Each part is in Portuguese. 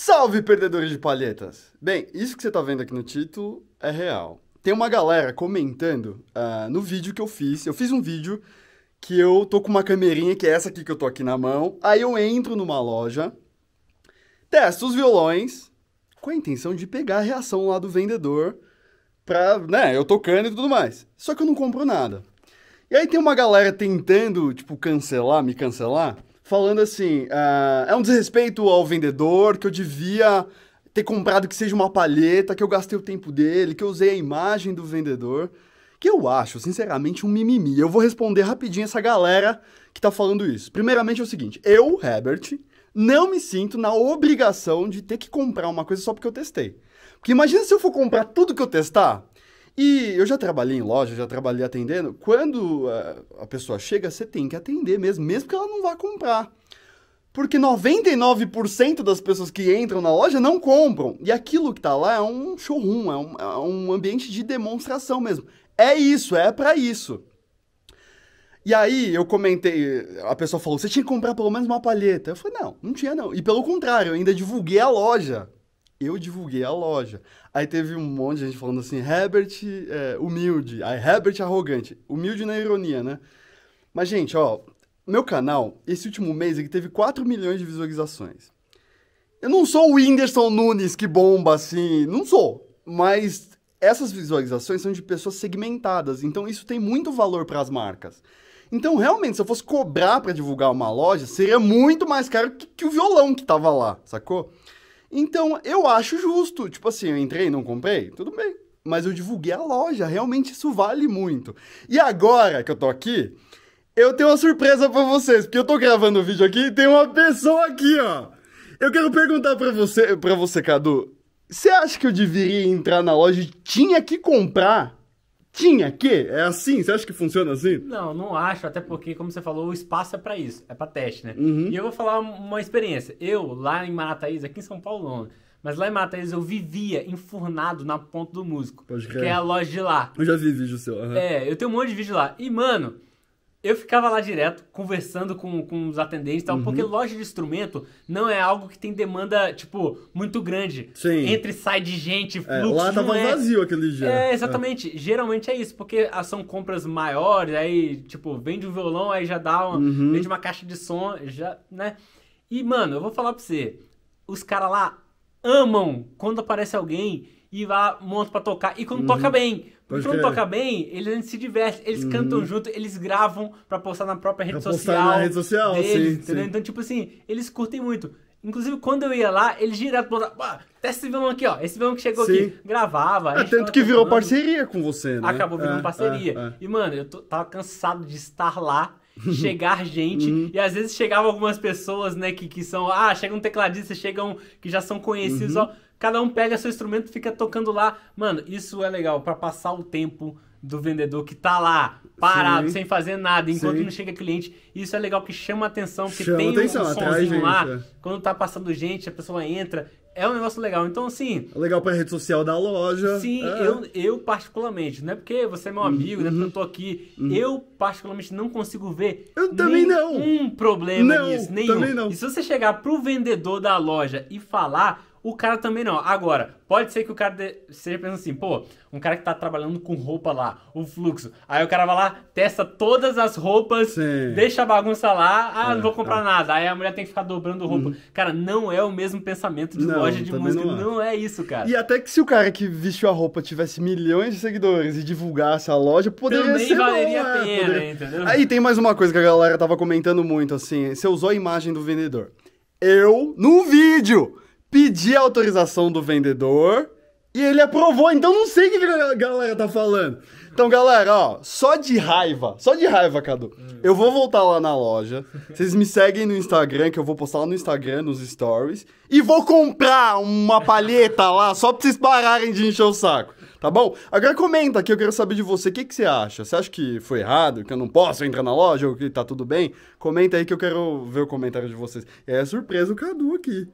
Salve, perdedores de palhetas! Bem, isso que você está vendo aqui no título é real. Tem uma galera comentando uh, no vídeo que eu fiz. Eu fiz um vídeo que eu tô com uma câmerinha que é essa aqui que eu tô aqui na mão. Aí eu entro numa loja, testo os violões, com a intenção de pegar a reação lá do vendedor pra, né, eu tocando e tudo mais. Só que eu não compro nada. E aí tem uma galera tentando, tipo, cancelar, me cancelar falando assim: uh, é um desrespeito ao vendedor que eu devia ter comprado que seja uma palheta, que eu gastei o tempo dele, que eu usei a imagem do vendedor. Que eu acho, sinceramente, um mimimi. Eu vou responder rapidinho essa galera que tá falando isso. Primeiramente é o seguinte: eu, Herbert, não me sinto na obrigação de ter que comprar uma coisa só porque eu testei. Porque imagina se eu for comprar tudo que eu testar e eu já trabalhei em loja, já trabalhei atendendo. Quando eh, a pessoa chega, você tem que atender mesmo, mesmo que ela não vá comprar. Porque 99% das pessoas que entram na loja não compram. E aquilo que tá lá é um showroom, é um, é um ambiente de demonstração mesmo. É isso, é para isso. E aí eu comentei, a pessoa falou, você tinha que comprar pelo menos uma palheta. Eu falei, não, não tinha não. E pelo contrário, eu ainda divulguei a loja eu divulguei a loja. Aí teve um monte de gente falando assim, Herbert é, humilde, aí Herbert arrogante. Humilde na ironia, né? Mas, gente, ó, meu canal, esse último mês, ele teve 4 milhões de visualizações. Eu não sou o Whindersson Nunes que bomba assim, não sou. Mas essas visualizações são de pessoas segmentadas, então isso tem muito valor para as marcas. Então, realmente, se eu fosse cobrar para divulgar uma loja, seria muito mais caro que, que o violão que tava lá, sacou? Então, eu acho justo. Tipo assim, eu entrei e não comprei, tudo bem. Mas eu divulguei a loja, realmente isso vale muito. E agora que eu tô aqui, eu tenho uma surpresa para vocês, porque eu tô gravando o um vídeo aqui e tem uma pessoa aqui, ó. Eu quero perguntar para você, para você, Cadu, você acha que eu deveria entrar na loja e tinha que comprar tinha que? É assim? Você acha que funciona assim? Não, não acho, até porque, como você falou, o espaço é para isso, é para teste, né? Uhum. E eu vou falar uma experiência. Eu, lá em Marataízes, aqui em São Paulo, não, mas lá em Marataízes eu vivia enfurnado na Ponta do Músico, Pode que é a loja de lá. Eu já vi vídeo seu. Uhum. É, eu tenho um monte de vídeo lá. E, mano, eu ficava lá direto conversando com, com os atendentes e tal, uhum. porque loja de instrumento não é algo que tem demanda, tipo, muito grande. Sim. Entre sai de gente, é, fluxo. É, lá tava é... vazio aquele dia. É, exatamente. É. Geralmente é isso, porque ah, são compras maiores, aí, tipo, vende um violão, aí já dá uma. Uhum. Vende uma caixa de som, já, né? E, mano, eu vou falar pra você. Os caras lá amam quando aparece alguém e lá monta pra tocar. E quando uhum. toca bem. Porque quando toca bem, eles se divertem, eles uhum. cantam junto, eles gravam pra postar na própria rede pra social. Postar na rede social, deles, sim, sim, Então, tipo assim, eles curtem muito. Inclusive, quando eu ia lá, eles direto botavam, ah, esse violão aqui, ó. Esse violão que chegou sim. aqui, gravava. É, tanto que virou parceria com você, né? Acabou virando é, parceria. É, é. E, mano, eu tô, tava cansado de estar lá chegar gente. Uhum. E às vezes chegavam algumas pessoas, né, que, que são. Ah, chega um tecladista, chegam que já são conhecidos. Uhum. Ó, Cada um pega seu instrumento e fica tocando lá. Mano, isso é legal para passar o tempo do vendedor que tá lá, parado, Sim. sem fazer nada, enquanto Sim. não chega cliente. Isso é legal que chama atenção, que tem atenção, um somzinho lá. É. Quando tá passando gente, a pessoa entra. É um negócio legal. Então, assim. É legal pra rede social da loja. Sim, é. eu, eu particularmente. Não é porque você é meu amigo, né, uhum. né? Porque eu tô aqui. Uhum. Eu particularmente não consigo ver. Eu também não. Um problema não, nisso, nenhum. Também não. E se você chegar pro vendedor da loja e falar, o cara também não. Agora, pode ser que o cara seja pensando assim, pô, um cara que tá trabalhando com roupa lá, o fluxo. Aí o cara vai lá, testa todas as roupas, Sim. deixa a bagunça lá, ah, é, não vou comprar é. nada. Aí a mulher tem que ficar dobrando roupa. Uhum. Cara, não é o mesmo pensamento de não, loja de música. Não é. não é. isso, cara. E até que se o cara que vestiu a roupa tivesse milhões de seguidores e divulgasse a loja, poderia também ser. Também valeria bom, a né? pena, poderia... entendeu? Aí tem mais uma coisa que a galera tava comentando muito, assim. Você usou a imagem do vendedor. Eu, num vídeo! pedi a autorização do vendedor e ele aprovou, então não sei o que a galera tá falando. Então, galera, ó, só de raiva, só de raiva, Cadu. Eu vou voltar lá na loja. Vocês me seguem no Instagram, que eu vou postar lá no Instagram, nos stories. E vou comprar uma palheta lá, só pra vocês pararem de encher o saco. Tá bom? Agora comenta aqui, eu quero saber de você. O que, que você acha? Você acha que foi errado? Que eu não posso entrar na loja? Ou que tá tudo bem? Comenta aí que eu quero ver o comentário de vocês. É surpresa o Cadu aqui.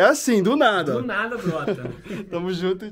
É assim, do nada. Do nada brota. Tamo junto.